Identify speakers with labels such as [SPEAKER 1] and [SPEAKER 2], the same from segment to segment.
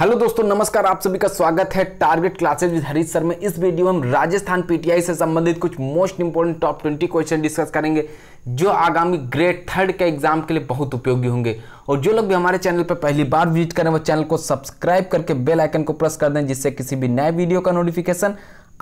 [SPEAKER 1] hello दोस्तों नमस्कार आप सभी का स्वागत है target classes with Harish sir में इस वीडियो में हम राजस्थान पीटीआई से संबंधित कुछ most important top twenty question discuss करेंगे जो आगामी ग्रेड थर्ड के एग्जाम के लिए बहुत उपयोगी होंगे और जो लोग भी हमारे चैनल पर पहली बार विजिट करें वो चैनल को सब्सक्राइब करके बेलाइकन को प्रेस कर दें जिससे किसी भी नए वीडियो का नोटिफिकेशन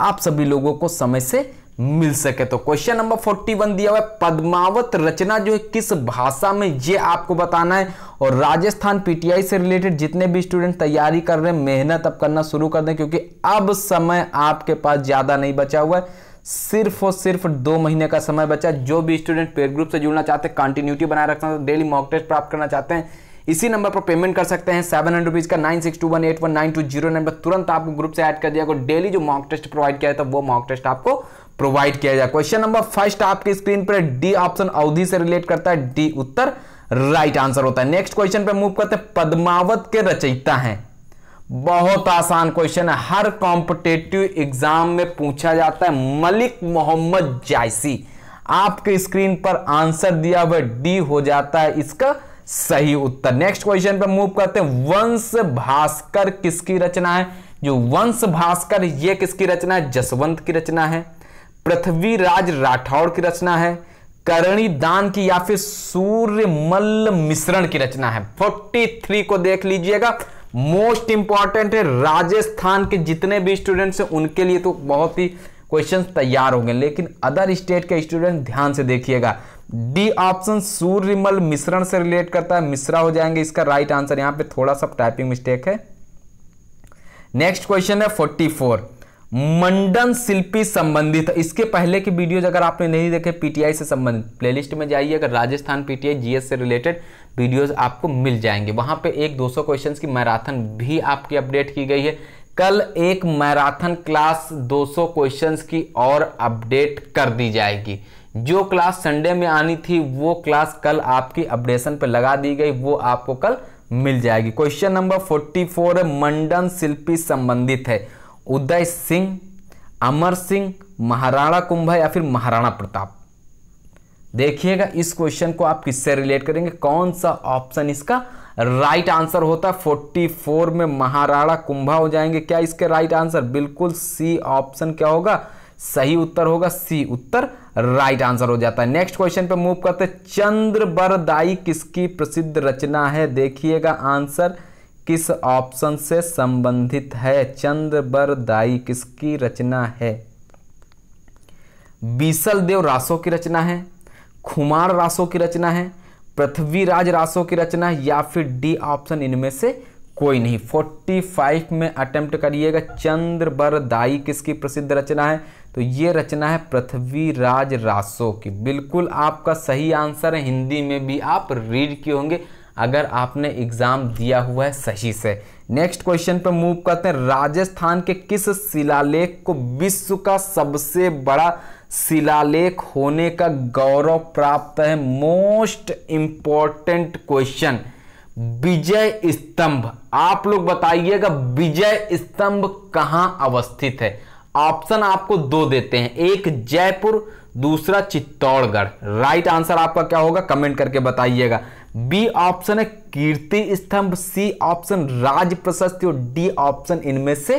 [SPEAKER 1] आप सभी लोगों को समय से मिल सके तो क्वेश्चन नंबर फोर्टी वन दिया हुआ है पद्मावत रचना जो है किस भाषा में ये आपको बताना है और राजस्थान पीटीआई से रिलेटेड जितने भी स्टूडेंट तैयारी कर रहे हैं मेहनत अब करना शुरू कर दें क्योंकि अब समय आपके पास ज़्यादा नहीं बचा हुआ है सिर्फ और सिर्फ दो महीने का समय बचा जो भी स्टूडेंट पेड ग्रुप से जुड़ना चाहते हैं कंटिन्यूटी बनाए रखना डेली मॉक टेस्ट प्राप्त करना चाहते हैं इसी नंबर पर पेमेंट कर सकते हैं सेवन हंड्रेड रुपीज का nine six two one eight one nine two zero number तुरंत आपको ग्रुप से ऐड कर दिया डेली जो मॉक टेस्ट प्रोवाइड किया था तो वो मॉक टेस्ट आपको प्रोवाइड किया जाए क्वेश्चन नंबर फर्स्ट आपकी स्क्रीन पर डी ऑप्शन अवधि से रिलेट करता है डी उत्तर राइट right आंसर होता है नेक्स्ट क्वेश्चन पे मूव करते हैं पद्मावत के रचयिता हैं बहुत आसान क्वेश्चन है हर कॉम्पिटेटिव एग्जाम में पूछा जाता है मलिक मोहम्मद जायसी आपके स्क्रीन पर आंसर दिया हुआ डी हो जाता है इसका सही उत्तर नेक्स्ट क्वेश्चन पर मूव करते हैं वंश भास्कर किसकी रचना है जो वंश भास्कर ये किसकी रचना है जसवंत की रचना है पृथ्वीराज राठौड़ की रचना है करणी दान की या फिर सूर्य मल्ल मिश्रण की रचना है 43 को देख लीजिएगा मोस्ट इंपॉर्टेंट है राजस्थान के जितने भी स्टूडेंट्स हैं उनके लिए तो बहुत ही क्वेश्चन तैयार होंगे लेकिन अदर स्टेट के स्टूडेंट ध्यान से देखिएगा डी ऑप्शन सूर्य मिश्रण से रिलेट करता है मिश्रा हो जाएंगे इसका राइट आंसर यहां पे थोड़ा सा टाइपिंग मिस्टेक है नेक्स्ट क्वेश्चन है 44 मंडन शिल्पी संबंधित इसके पहले की वीडियोज अगर आपने नहीं देखे पीटीआई से संबंधित प्लेलिस्ट में जाइए अगर राजस्थान पीटीआई जीएस से रिलेटेड वीडियोज आपको मिल जाएंगे वहां पर एक दो क्वेश्चन की मैराथन भी आपकी अपडेट की गई है कल एक मैराथन क्लास 200 क्वेश्चंस की और अपडेट कर दी जाएगी जो क्लास संडे में आनी थी वो क्लास कल आपकी अपडेशन पे लगा दी गई वो आपको कल मिल जाएगी क्वेश्चन नंबर 44 मंडन शिल्पी संबंधित है उदय सिंह अमर सिंह महाराणा कुंभ या फिर महाराणा प्रताप देखिएगा इस क्वेश्चन को आप किससे रिलेट करेंगे कौन सा ऑप्शन इसका राइट आंसर होता है 44 में महाराणा कुंभा हो जाएंगे क्या इसके राइट आंसर बिल्कुल सी ऑप्शन क्या होगा सही उत्तर होगा सी उत्तर राइट आंसर हो जाता है नेक्स्ट क्वेश्चन पे मूव करते चंद्रबरदाई किसकी प्रसिद्ध रचना है देखिएगा आंसर किस ऑप्शन से संबंधित है चंद्रबरदाई किसकी रचना है बीसल देव रासो की रचना है खुमार रासो की रचना है पृथ्वीराज रासो की रचना है या फिर डी ऑप्शन इनमें से कोई नहीं 45 में अटेम्प्ट करिएगा चंद्रबरदाई किसकी प्रसिद्ध रचना है तो ये रचना है पृथ्वीराज रासो की बिल्कुल आपका सही आंसर है हिंदी में भी आप रीड किए होंगे अगर आपने एग्ज़ाम दिया हुआ है सही से नेक्स्ट क्वेश्चन पर मूव करते हैं राजस्थान के किस शिलालेख को विश्व का सबसे बड़ा शिलालेख होने का गौरव प्राप्त है मोस्ट इंपॉर्टेंट क्वेश्चन विजय स्तंभ आप लोग बताइएगा विजय स्तंभ कहाँ अवस्थित है ऑप्शन आपको दो देते हैं एक जयपुर दूसरा चित्तौड़गढ़ राइट आंसर आपका क्या होगा कमेंट करके बताइएगा बी ऑप्शन है कीर्ति स्तंभ सी ऑप्शन राज प्रशस्ति और डी ऑप्शन इनमें से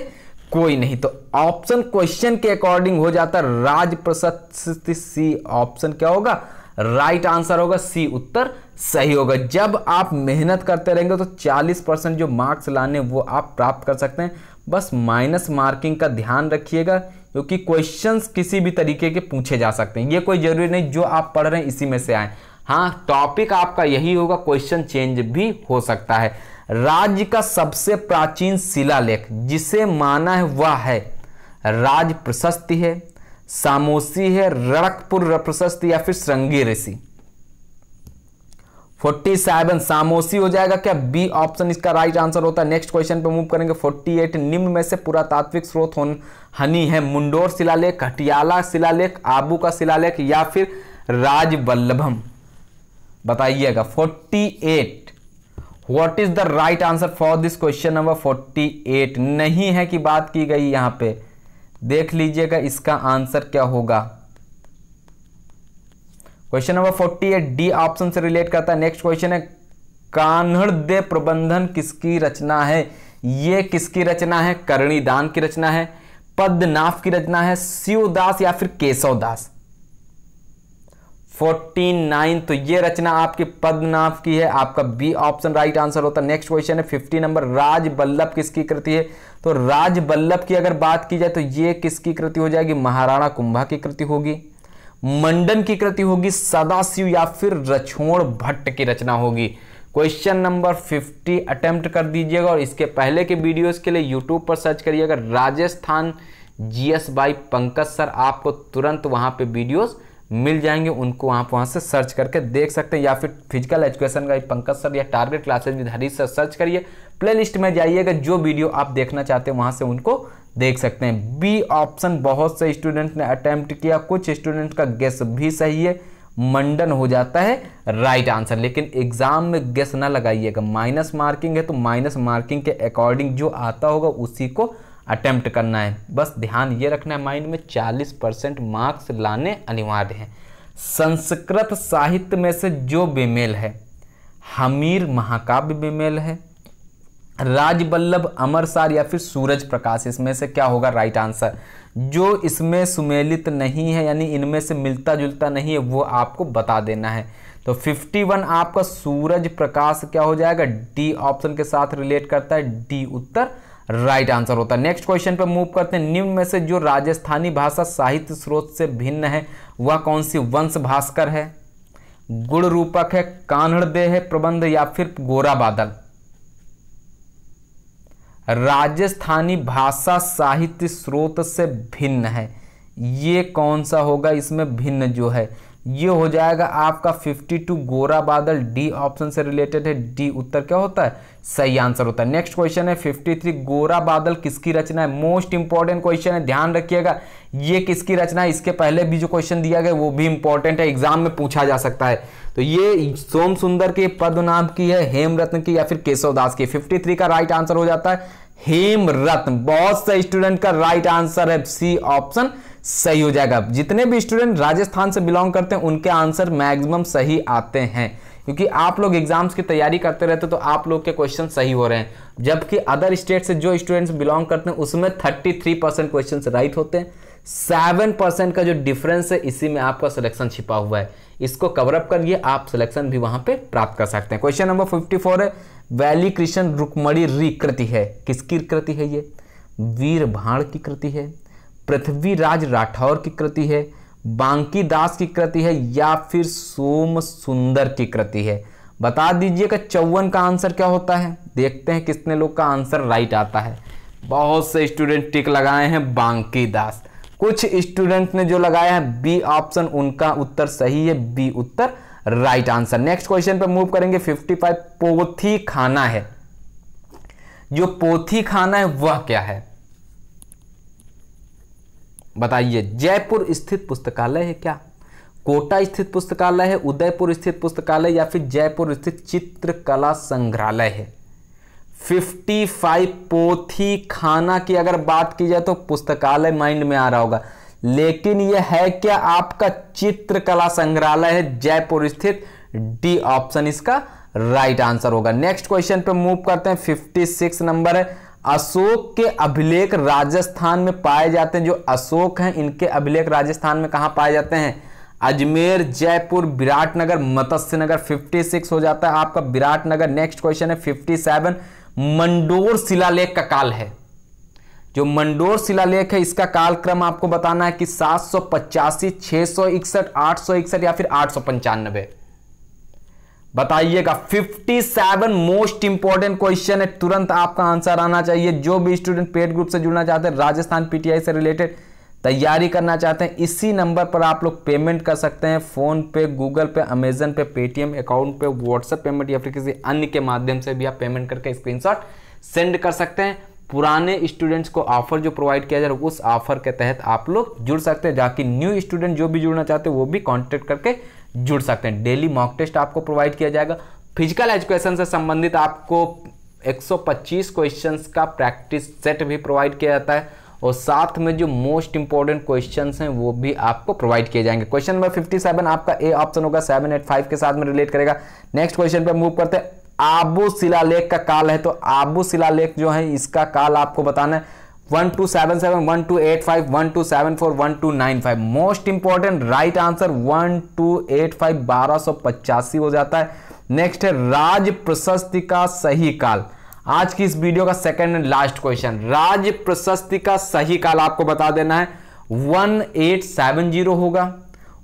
[SPEAKER 1] कोई नहीं तो ऑप्शन क्वेश्चन के अकॉर्डिंग हो जाता है राज प्रशस्ति सी ऑप्शन क्या होगा राइट आंसर होगा सी उत्तर सही होगा जब आप मेहनत करते रहेंगे तो 40 परसेंट जो मार्क्स लाने वो आप प्राप्त कर सकते हैं बस माइनस मार्किंग का ध्यान रखिएगा क्योंकि क्वेश्चंस किसी भी तरीके के पूछे जा सकते हैं ये कोई ज़रूरी नहीं जो आप पढ़ रहे हैं इसी में से आए हाँ टॉपिक आपका यही होगा क्वेश्चन चेंज भी हो सकता है राज्य का सबसे प्राचीन शिलालेख जिसे माना है वह है राज प्रशस्ति है सामोसी है रड़कपुर प्रशस्ति या फिर श्रृंगी ऋषि फोर्टी सेवन सामोसी हो जाएगा क्या बी ऑप्शन इसका राइट आंसर होता है नेक्स्ट क्वेश्चन पे मूव करेंगे फोर्टी एट निम्न में से पुरातात्विक स्रोत होन हनी है मुंडोर शिलालेख हटियाला शिलालेख आबू का शिलालेख या फिर राजवल्लभम बताइएगा forty eight what is the right answer for this question number forty eight नहीं है कि बात की गई यहां पे देख लीजिएगा इसका आंसर क्या होगा question number forty eight D option से रिलेट करता है नेक्स्ट क्वेश्चन है कान्हदे प्रबंधन किसकी रचना है ये किसकी रचना है करणीदान की रचना है पद्मनाभ की रचना है शिवदास या फिर केशवदास नाइन तो ये रचना आपकी पद्मनाभ की है आपका बी ऑप्शन राइट आंसर होता है नेक्स्ट क्वेश्चन है फिफ्टी नंबर राज बल्लभ किसकी कृति है तो राज बल्लभ की अगर बात की जाए तो ये किसकी कृति हो जाएगी महाराणा कुंभा की कृति होगी मंडन की कृति होगी सदाशिव या फिर रछोड़ भट्ट की रचना होगी क्वेश्चन नंबर 50 अटेम्प्ट कर दीजिएगा और इसके पहले के वीडियोस के लिए यूट्यूब पर सर्च करिएगा Rajasthan GS by Pankaj sir आपको तुरंत वहां पे वीडियोस मिल जाएंगे उनको आप वहां से सर्च करके देख सकते हैं या फिर फिजिकल एजुकेशन का पंकज सर या target classes with Harish sir search करिए प्ले में जाइएगा जो वीडियो आप देखना चाहते हैं वहाँ से उनको देख सकते हैं बी ऑप्शन बहुत से स्टूडेंट ने अटैम्प्ट किया कुछ स्टूडेंट का गेस भी सही है मंडन हो जाता है राइट आंसर लेकिन एग्जाम में गेस ना लगाइएगा माइनस मार्किंग है तो माइनस मार्किंग के अकॉर्डिंग जो आता होगा उसी को अटैम्प्ट करना है बस ध्यान ये रखना है माइंड में 40 परसेंट मार्क्स लाने अनिवार्य हैं संस्कृत साहित्य में से जो बेमेल है हमीर महाकाव्य बेमेल है राजबल्लभ अमरसार या फिर सूरज प्रकाश इसमें से क्या होगा राइट आंसर जो इसमें सुमेलित नहीं है यानी इनमें से मिलता जुलता नहीं है वो आपको बता देना है तो 51 आपका सूरज प्रकाश क्या हो जाएगा डी ऑप्शन के साथ रिलेट करता है डी उत्तर राइट आंसर होता है नेक्स्ट क्वेश्चन पर मूव करते हैं निम्न में से जो राजस्थानी भाषा साहित्य स्रोत से भिन्न है वह कौन सी वंश भास्कर है गुण रूपक है कान्हदे है प्रबंध या फिर गोरा बादल राजस्थानी भाषा साहित्य स्रोत से भिन्न है ये कौन सा होगा इसमें भिन्न जो है ये हो जाएगा आपका 52 गोरा बादल डी ऑप्शन से रिलेटेड है डी उत्तर क्या होता है सही आंसर होता है नेक्स्ट क्वेश्चन है 53 गोरा बादल किसकी रचना है मोस्ट इंपॉर्टेंट क्वेश्चन है ध्यान रखिएगा ये किसकी रचना है इसके पहले भी जो क्वेश्चन दिया गया वो भी इंपॉर्टेंट है एग्जाम में पूछा जा सकता है तो ये सोम सुंदर के पद्म नाम की है हेमरत्न की या फिर केशव दास की फिफ्टी का राइट आंसर हो जाता है हेम रत्न बहुत से स्टूडेंट का राइट आंसर है सी ऑप्शन सही हो जाएगा जितने भी स्टूडेंट राजस्थान से बिलोंग करते हैं उनके आंसर मैक्सिमम सही आते हैं क्योंकि आप लोग एग्जाम्स की तैयारी करते रहते तो आप लोग के क्वेश्चन सही हो रहे हैं जबकि अदर स्टेट से जो स्टूडेंट्स बिलोंग करते हैं उसमें 33 परसेंट क्वेश्चन राइट होते हैं सेवन परसेंट का जो डिफरेंस है इसी में आपका सिलेक्शन छिपा हुआ है इसको कवरअप करिए आप सिलेक्शन भी वहां पे प्राप्त कर सकते हैं क्वेश्चन नंबर फिफ्टी फोर है वैली कृष्ण रुकमणी रिकृति है किसकी कृति है ये वीर भाड़ की कृति है पृथ्वीराज राठौर की कृति है बांकी दास की कृति है या फिर सोम सुंदर की कृति है बता दीजिएगा चौवन का आंसर क्या होता है देखते हैं कितने लोग का आंसर राइट आता है बहुत से स्टूडेंट टिक लगाए हैं बांकी दास कुछ स्टूडेंट ने जो लगाया है बी ऑप्शन उनका उत्तर सही है बी उत्तर राइट आंसर नेक्स्ट क्वेश्चन पर मूव करेंगे 55 पोथी खाना है जो पोथी खाना है वह क्या है बताइए जयपुर स्थित पुस्तकालय है क्या कोटा स्थित पुस्तकालय है उदयपुर स्थित पुस्तकालय या फिर जयपुर स्थित चित्रकला संग्रहालय है 55 पोथी खाना की अगर बात की जाए तो पुस्तकालय माइंड में आ रहा होगा लेकिन यह है क्या आपका चित्रकला संग्रहालय है जयपुर स्थित डी ऑप्शन इसका राइट आंसर होगा नेक्स्ट क्वेश्चन पे मूव करते हैं 56 नंबर है अशोक के अभिलेख राजस्थान में पाए जाते हैं जो अशोक हैं इनके अभिलेख राजस्थान में कहा पाए जाते हैं अजमेर जयपुर विराटनगर मत्स्य नगर फिफ्टी हो जाता है आपका विराटनगर नेक्स्ट क्वेश्चन है फिफ्टी मंडोर शिलालेख का काल है जो मंडोर शिलालेख है इसका कालक्रम आपको बताना है कि सात सौ पचासी छह सौ इकसठ आठ सौ इकसठ या फिर आठ सौ पंचानबे बताइएगा 57 मोस्ट इंपॉर्टेंट क्वेश्चन है तुरंत आपका आंसर आना चाहिए जो भी स्टूडेंट पेड ग्रुप से जुड़ना चाहते हैं राजस्थान पीटीआई से रिलेटेड तैयारी करना चाहते हैं इसी नंबर पर आप लोग पेमेंट कर सकते हैं फ़ोन पे Google Pay Amazon Pay Paytm account पे व्हाट्सएप पेमेंट या फिर किसी अन्य के माध्यम से भी आप पेमेंट करके स्क्रीनशॉट सेंड कर सकते हैं पुराने स्टूडेंट्स को ऑफर जो प्रोवाइड किया जा रहा है उस ऑफर के तहत आप लोग जुड़ सकते हैं जाकि न्यू स्टूडेंट जो भी जुड़ना चाहते हैं वो भी कॉन्टेक्ट करके जुड़ सकते हैं डेली मॉक टेस्ट आपको प्रोवाइड किया जाएगा फिजिकल एजुकेशन से संबंधित आपको 125 सौ का प्रैक्टिस सेट भी प्रोवाइड किया जाता है और साथ में जो मोस्ट इंपॉर्टेंट क्वेश्चन हैं वो भी आपको प्रोवाइड किए जाएंगे क्वेश्चन नंबर फिफ्टी सेवन आपका ए ऑप्शन होगा सेवन एट फाइव के साथ में रिलेट करेगा नेक्स्ट क्वेश्चन पर मूव करते हैं आबू शिलालेख का काल है तो आबू शिलालेख जो है इसका काल आपको बताना है one two seven seven one two eight five one two seven four one two nine five most important right answer one two eight five बारह सौ पचासी हो जाता है नेक्स्ट है राज प्रशस्ति का सही काल आज की इस वीडियो का सेकंड एंड लास्ट क्वेश्चन राज्य प्रशस्ति का सही काल आपको बता देना है वन एट सेवन जीरो होगा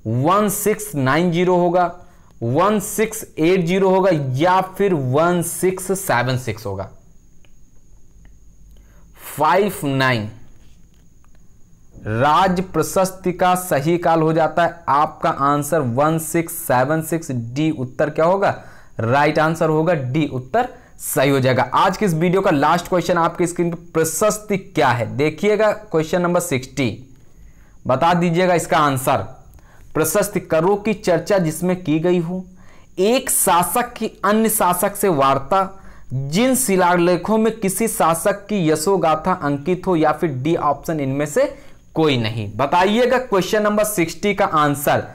[SPEAKER 1] वन सिक्स नाइन जीरो होगा वन सिक्स एट जीरो होगा या फिर वन सिक्स सेवन सिक्स होगा फाइव नाइन राज प्रशस्ति का सही काल हो जाता है आपका answer one six seven six D उत्तर क्या होगा राइट right आंसर होगा डी उत्तर सही हो जाएगा आज के इस वीडियो का लास्ट क्वेश्चन आपके स्क्रीन पर प्रशस्ति क्या है देखिएगा क्वेश्चन नंबर सिक्सटी बता दीजिएगा इसका आंसर प्रशस्त करो की चर्चा जिसमें की गई हो एक शासक की अन्य शासक से वार्ता जिन शिलालेखों में किसी शासक की यशोगाथा अंकित हो या फिर डी ऑप्शन इनमें से कोई नहीं बताइएगा क्वेश्चन नंबर सिक्सटी का आंसर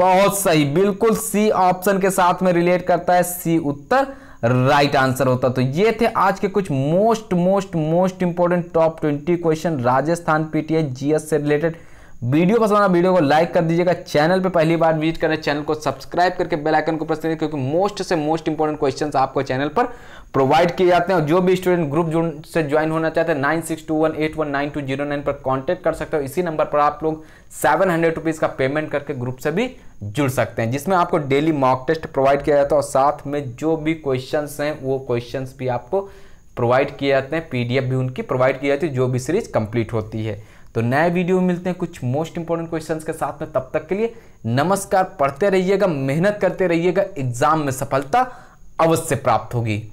[SPEAKER 1] बहुत सही बिल्कुल सी ऑप्शन के साथ में रिलेट करता है सी उत्तर राइट आंसर होता तो ये थे आज के कुछ most most most important top twenty question Rajasthan PTI GS से रिलेटेड वीडियो पसंद आना वीडियो को लाइक कर दीजिएगा चैनल पे पहली बार विजिट करें चैनल को सब्सक्राइब करके बेल आइकन को प्रेस करें क्योंकि मोस्ट से मोस्ट इंपॉर्टेंट क्वेश्चन आपको चैनल पर प्रोवाइड किए जाते हैं और जो भी स्टूडेंट ग्रुप से ज्वाइन होना चाहते हैं nine six two one eight one nine two zero nine पर कॉन्टैक्ट कर सकते हो इसी नंबर पर आप लोग सेवन हंड्रेड रुपीज़ का पेमेंट करके ग्रुप से भी जुड़ सकते हैं जिसमें आपको डेली मॉक टेस्ट प्रोवाइड किया जाता है और साथ में जो भी क्वेश्चन हैं वो क्वेश्चन भी आपको प्रोवाइड किए जाते हैं पीडीएफ भी उनकी प्रोवाइड की जाती है जो भी सीरीज कंप्लीट होती है तो नए वीडियो में मिलते हैं कुछ मोस्ट इंपॉर्टेंट क्वेश्चन के साथ में तब तक के लिए नमस्कार पढ़ते रहिएगा मेहनत करते रहिएगा एग्जाम में सफलता अवश्य प्राप्त होगी